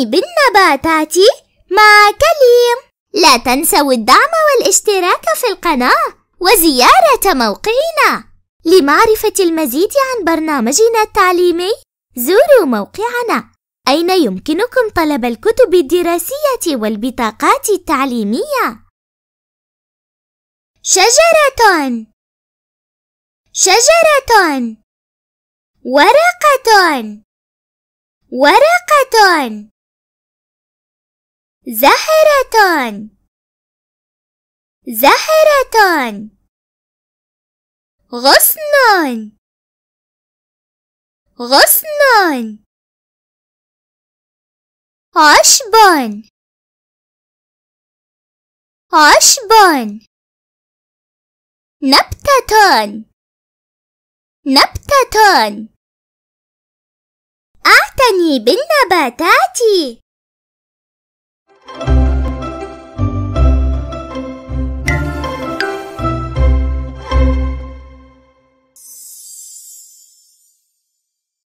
بالنباتات مع كليم لا تنسوا الدعم والاشتراك في القناة وزيارة موقعنا لمعرفة المزيد عن برنامجنا التعليمي زوروا موقعنا أين يمكنكم طلب الكتب الدراسية والبطاقات التعليمية شجرة شجرة ورقة ورقة زهرة زهرة غصن غصن عشب عشب نبتة نبتة أعتني بالنباتات